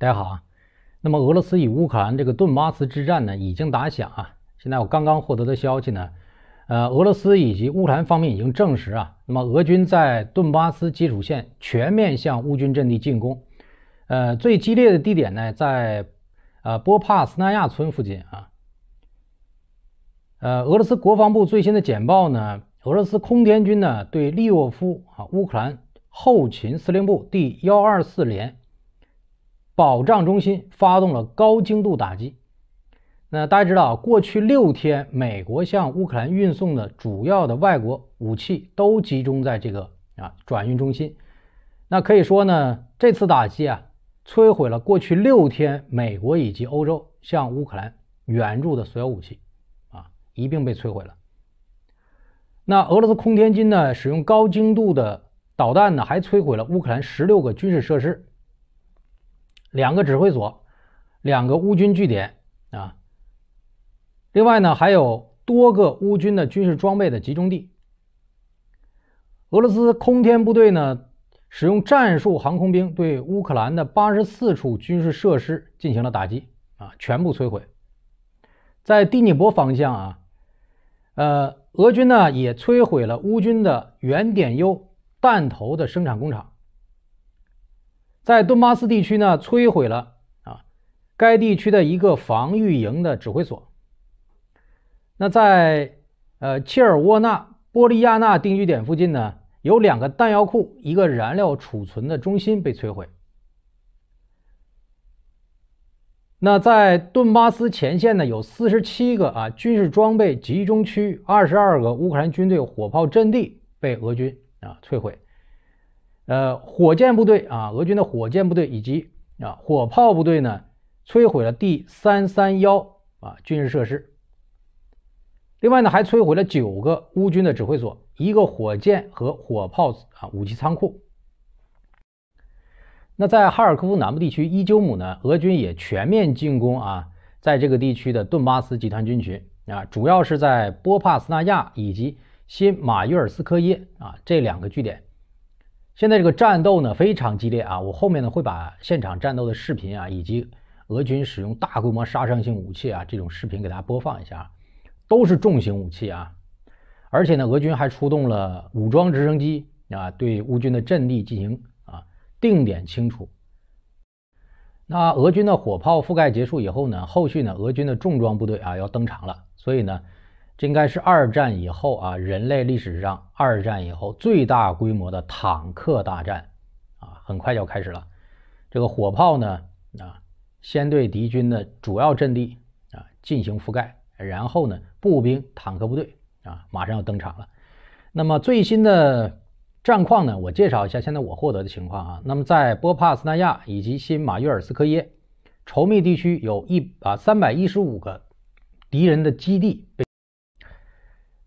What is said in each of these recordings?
大家好啊，那么俄罗斯与乌克兰这个顿巴斯之战呢已经打响啊。现在我刚刚获得的消息呢，呃，俄罗斯以及乌克兰方面已经证实啊，那么俄军在顿巴斯基础线全面向乌军阵地进攻，呃，最激烈的地点呢在呃波帕斯纳亚村附近啊。呃，俄罗斯国防部最新的简报呢，俄罗斯空天军呢对利沃夫啊乌克兰后勤司令部第幺二四连。保障中心发动了高精度打击。那大家知道，过去六天，美国向乌克兰运送的主要的外国武器都集中在这个啊转运中心。那可以说呢，这次打击啊，摧毁了过去六天美国以及欧洲向乌克兰援助的所有武器，啊，一并被摧毁了。那俄罗斯空天军呢，使用高精度的导弹呢，还摧毁了乌克兰十六个军事设施。两个指挥所，两个乌军据点啊。另外呢，还有多个乌军的军事装备的集中地。俄罗斯空天部队呢，使用战术航空兵对乌克兰的八十四处军事设施进行了打击啊，全部摧毁。在第聂伯方向啊，呃，俄军呢也摧毁了乌军的原点 U 弹头的生产工厂。在顿巴斯地区呢，摧毁了啊，该地区的一个防御营的指挥所。那在呃切尔沃纳波利亚纳定居点附近呢，有两个弹药库，一个燃料储存的中心被摧毁。那在顿巴斯前线呢，有四十七个啊军事装备集中区，二十二个乌克兰军队火炮阵地被俄军啊摧毁。呃，火箭部队啊，俄军的火箭部队以及啊火炮部队呢，摧毁了第三三幺啊军事设施。另外呢，还摧毁了九个乌军的指挥所、一个火箭和火炮啊武器仓库。那在哈尔科夫南部地区伊久姆呢，俄军也全面进攻啊，在这个地区的顿巴斯集团军群啊，主要是在波帕斯纳亚以及新马约尔斯科耶啊这两个据点。现在这个战斗呢非常激烈啊！我后面呢会把现场战斗的视频啊，以及俄军使用大规模杀伤性武器啊这种视频给大家播放一下，都是重型武器啊！而且呢，俄军还出动了武装直升机啊，对乌军的阵地进行啊定点清除。那俄军的火炮覆盖结束以后呢，后续呢俄军的重装部队啊要登场了，所以呢。这应该是二战以后啊，人类历史上二战以后最大规模的坦克大战，啊，很快就要开始了。这个火炮呢，啊，先对敌军的主要阵地啊进行覆盖，然后呢，步兵、坦克部队啊马上要登场了。那么最新的战况呢，我介绍一下现在我获得的情况啊。那么在波帕斯纳亚以及新马约尔斯科耶稠密地区，有一啊三百一十五个敌人的基地被。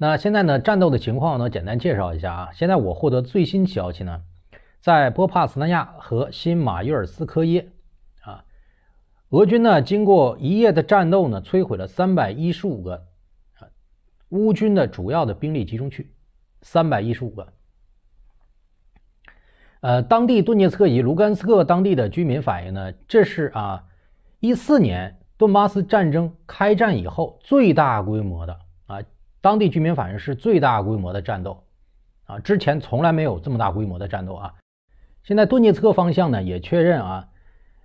那现在呢？战斗的情况呢？简单介绍一下啊。现在我获得最新消息呢，在波帕斯南亚和新马约尔斯科耶啊，俄军呢经过一夜的战斗呢，摧毁了三百一十五个啊乌军的主要的兵力集中区，三百一十五个。呃，当地顿涅茨克以卢甘斯克当地的居民反映呢，这是啊一四年顿巴斯战争开战以后最大规模的啊。当地居民反映是最大规模的战斗，啊，之前从来没有这么大规模的战斗啊。现在顿涅茨克方向呢也确认啊，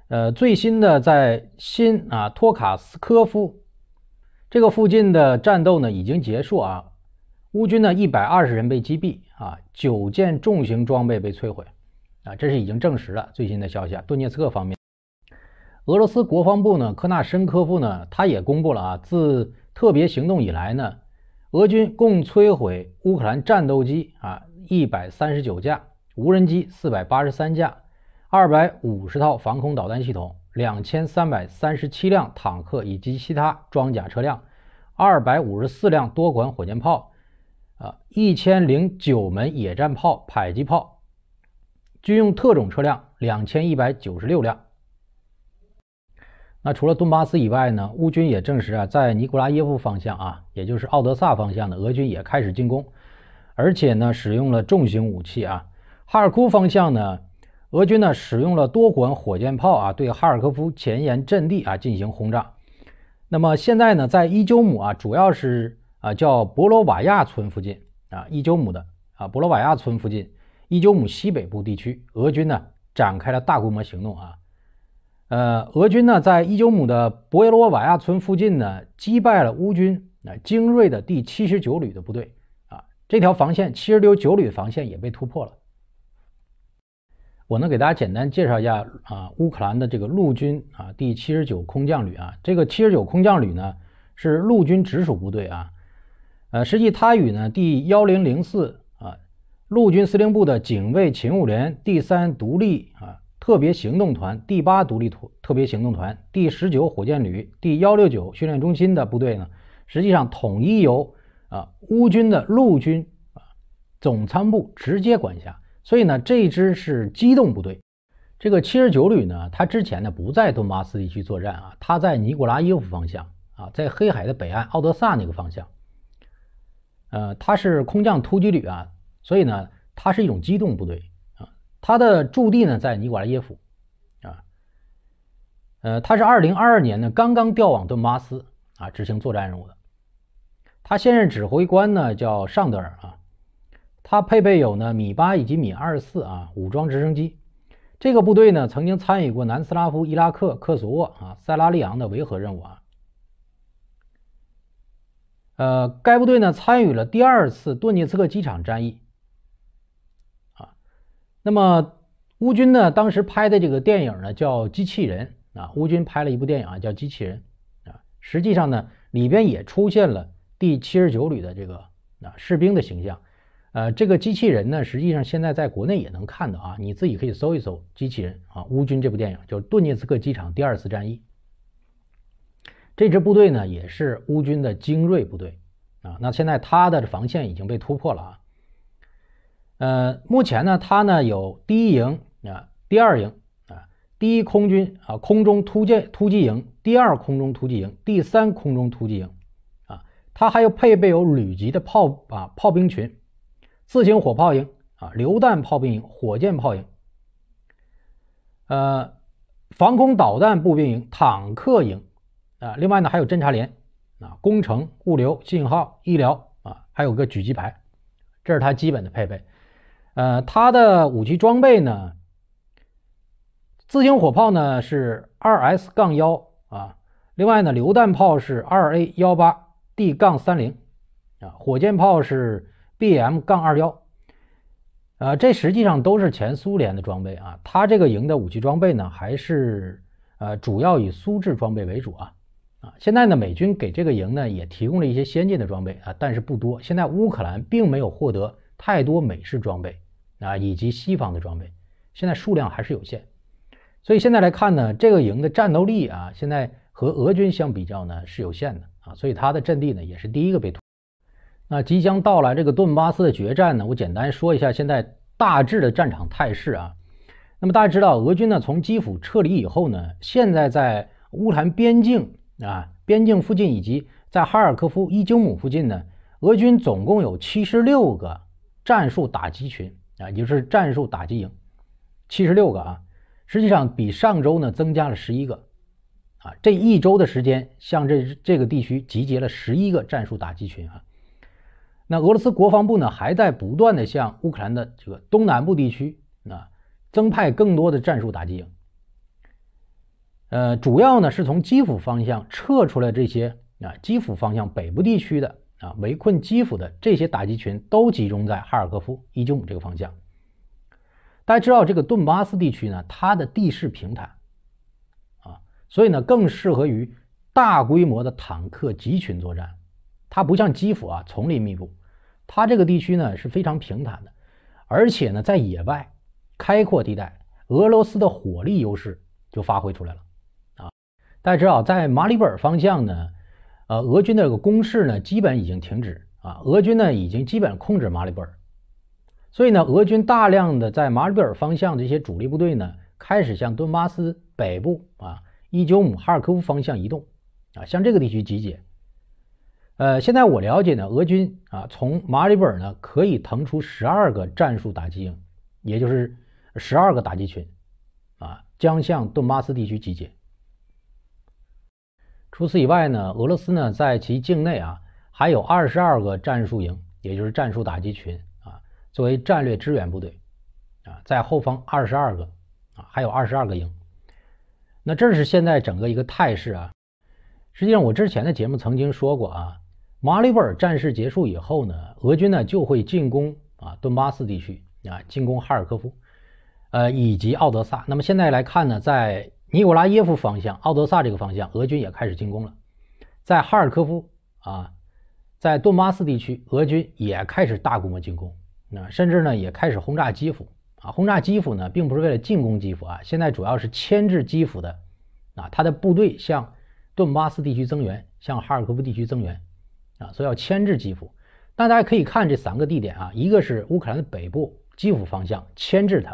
呃，最新的在新啊托卡斯科夫这个附近的战斗呢已经结束啊，乌军呢一百二十人被击毙啊，九件重型装备被摧毁啊，这是已经证实了最新的消息啊。顿涅茨克方面，俄罗斯国防部呢科纳申科夫呢他也公布了啊，自特别行动以来呢。俄军共摧毁乌克兰战斗机啊一百三十九架，无人机四百八十三架，二百五十套防空导弹系统，两千三百三十七辆坦克以及其他装甲车辆，二百五十四辆多管火箭炮，啊一千零九门野战炮、迫击炮，军用特种车辆两千一百九十六辆。那除了顿巴斯以外呢？乌军也证实啊，在尼古拉耶夫方向啊，也就是奥德萨方向的俄军也开始进攻，而且呢，使用了重型武器啊。哈尔库方向呢，俄军呢使用了多管火箭炮啊，对哈尔科夫前沿阵地啊进行轰炸。那么现在呢，在伊久姆啊，主要是啊叫博罗瓦亚村附近啊，伊久姆的啊博罗瓦亚村附近，伊久姆西北部地区，俄军呢展开了大规模行动啊。呃，俄军呢在伊久姆的博耶罗瓦亚村附近呢击败了乌军啊精锐的第七十九旅的部队啊，这条防线七十六九旅防线也被突破了。我能给大家简单介绍一下啊，乌克兰的这个陆军啊第七十九空降旅啊，这个七十九空降旅呢是陆军直属部队啊，呃，实际它与呢第幺零零四啊陆军司令部的警卫勤务连第三独立啊。特别行动团第八独立团、特别行动团第十九火箭旅、第幺六九训练中心的部队呢，实际上统一由啊乌军的陆军啊总参部直接管辖，所以呢，这支是机动部队。这个七十九旅呢，它之前呢不在顿巴斯地区作战啊，它在尼古拉耶夫方向啊，在黑海的北岸，奥德萨那个方向，呃，它是空降突击旅啊，所以呢，它是一种机动部队。他的驻地呢在尼古拉耶夫，啊，呃，他是二零二二年呢刚刚调往顿巴斯啊执行作战任务的，他现任指挥官呢叫尚德尔啊，他配备有呢米八以及米二十四啊武装直升机，这个部队呢曾经参与过南斯拉夫、伊拉克、克索沃啊、塞拉利昂的维和任务啊，呃，该部队呢参与了第二次顿涅茨克机场战役。那么，乌军呢？当时拍的这个电影呢，叫《机器人》啊。乌军拍了一部电影啊，叫《机器人》啊。实际上呢，里边也出现了第七十九旅的这个啊士兵的形象。呃，这个机器人呢，实际上现在在国内也能看到啊。你自己可以搜一搜《机器人》啊，乌军这部电影就是顿涅茨克机场第二次战役。这支部队呢，也是乌军的精锐部队啊。那现在他的防线已经被突破了啊。呃，目前呢，它呢有第一营啊、第二营啊、第一空军啊空中突建突击营、第二空中突击营、第三空中突击营啊，它还有配备有旅级的炮啊炮兵群、自行火炮营啊、榴弹炮兵营、火箭炮营，呃，防空导弹步兵营、坦克营啊，另外呢还有侦察连啊、工程、物流、信号、医疗啊，还有个狙击排，这是它基本的配备。呃，它的武器装备呢，自行火炮呢是二 S 杠幺啊，另外呢，榴弹炮是二 A 幺八 D 杠三零啊，火箭炮是 BM 杠二幺，呃，这实际上都是前苏联的装备啊。它这个营的武器装备呢，还是呃主要以苏制装备为主啊啊。现在呢，美军给这个营呢也提供了一些先进的装备啊，但是不多。现在乌克兰并没有获得太多美式装备。啊，以及西方的装备，现在数量还是有限，所以现在来看呢，这个营的战斗力啊，现在和俄军相比较呢是有限的啊，所以他的阵地呢也是第一个被突破。那即将到来这个顿巴斯的决战呢，我简单说一下现在大致的战场态势啊。那么大家知道，俄军呢从基辅撤离以后呢，现在在乌兰边境啊，边境附近以及在哈尔科夫伊久姆附近呢，俄军总共有七十六个战术打击群。啊，也就是战术打击营，七十六个啊，实际上比上周呢增加了十一个，啊，这一周的时间，向这这个地区集结了十一个战术打击群啊。那俄罗斯国防部呢，还在不断的向乌克兰的这个东南部地区，啊增派更多的战术打击营。呃，主要呢是从基辅方向撤出来这些啊，基辅方向北部地区的。啊，围困基辅的这些打击群都集中在哈尔科夫、伊久姆这个方向。大家知道，这个顿巴斯地区呢，它的地势平坦，啊，所以呢更适合于大规模的坦克集群作战。它不像基辅啊，丛林密布，它这个地区呢是非常平坦的，而且呢在野外开阔地带，俄罗斯的火力优势就发挥出来了。啊，大家知道，在马里本尔方向呢。呃，俄军的这个攻势呢，基本已经停止啊。俄军呢，已经基本控制马里布尔，所以呢，俄军大量的在马里布尔方向的一些主力部队呢，开始向顿巴斯北部啊，伊久姆、哈尔科夫方向移动啊，向这个地区集结。呃，现在我了解呢，俄军啊，从马里布尔呢，可以腾出十二个战术打击营，也就是十二个打击群啊，将向顿巴斯地区集结。除此以外呢，俄罗斯呢在其境内啊还有二十二个战术营，也就是战术打击群啊，作为战略支援部队啊，在后方二十二个啊，还有二十二个营。那这是现在整个一个态势啊。实际上，我之前的节目曾经说过啊，马里波尔战事结束以后呢，俄军呢就会进攻啊顿巴斯地区啊，进攻哈尔科夫，呃以及奥德萨。那么现在来看呢，在尼古拉耶夫方向、奥德萨这个方向，俄军也开始进攻了。在哈尔科夫啊，在顿巴斯地区，俄军也开始大规模进攻。那甚至呢，也开始轰炸基辅啊！轰炸基辅呢，并不是为了进攻基辅啊，现在主要是牵制基辅的。啊，他的部队向顿巴斯地区增援，向哈尔科夫地区增援，啊，所以要牵制基辅。那大家可以看这三个地点啊，一个是乌克兰的北部基辅方向，牵制它；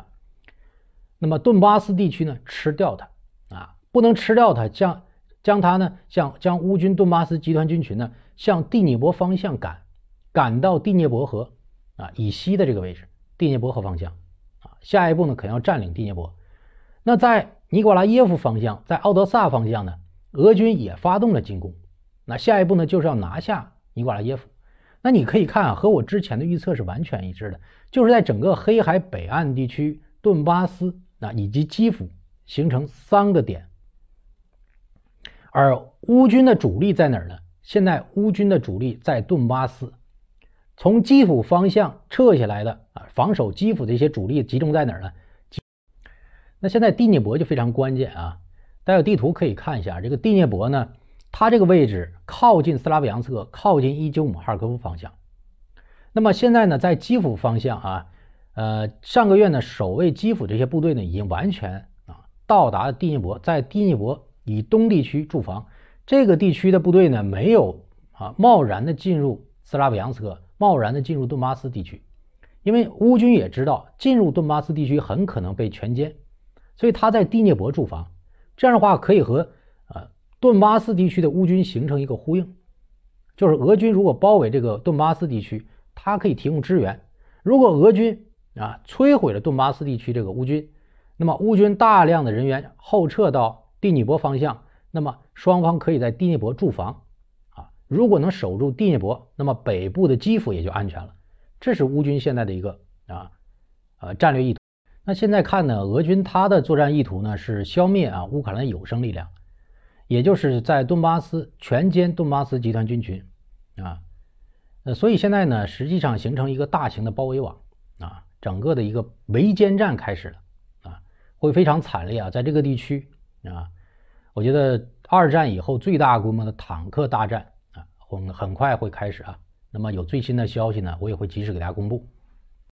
那么顿巴斯地区呢，吃掉它。啊，不能吃掉它，将将它呢向将乌军顿巴斯集团军群呢向第聂伯方向赶，赶到第聂伯河啊以西的这个位置，第聂伯河方向啊，下一步呢肯定要占领第聂伯。那在尼古拉耶夫方向，在奥德萨方向呢，俄军也发动了进攻。那下一步呢就是要拿下尼古拉耶夫。那你可以看，啊，和我之前的预测是完全一致的，就是在整个黑海北岸地区顿巴斯啊以及基辅。形成三个点，而乌军的主力在哪儿呢？现在乌军的主力在顿巴斯，从基辅方向撤下来的啊，防守基辅的一些主力集中在哪儿呢？那现在第聂伯就非常关键啊！大家有地图可以看一下，这个第聂伯呢，它这个位置靠近斯拉维扬斯克，靠近伊久姆、哈尔科夫方向。那么现在呢，在基辅方向啊，呃，上个月呢，守卫基辅这些部队呢，已经完全。到达第聂伯，在第聂伯以东地区驻防。这个地区的部队呢，没有啊，贸然的进入斯拉维扬斯克，贸然的进入顿巴斯地区，因为乌军也知道进入顿巴斯地区很可能被全歼，所以他在第聂伯驻防。这样的话，可以和啊顿巴斯地区的乌军形成一个呼应，就是俄军如果包围这个顿巴斯地区，它可以提供支援；如果俄军啊摧毁了顿巴斯地区这个乌军。那么，乌军大量的人员后撤到第聂伯方向，那么双方可以在第聂伯驻防，啊，如果能守住第聂伯，那么北部的基辅也就安全了。这是乌军现在的一个啊，呃战略意图。那现在看呢，俄军他的作战意图呢是消灭啊乌克兰有生力量，也就是在顿巴斯全歼顿巴斯集团军群，啊，呃，所以现在呢，实际上形成一个大型的包围网啊，整个的一个围歼战开始了。会非常惨烈啊，在这个地区啊，我觉得二战以后最大规模的坦克大战啊，我们很快会开始啊。那么有最新的消息呢，我也会及时给大家公布。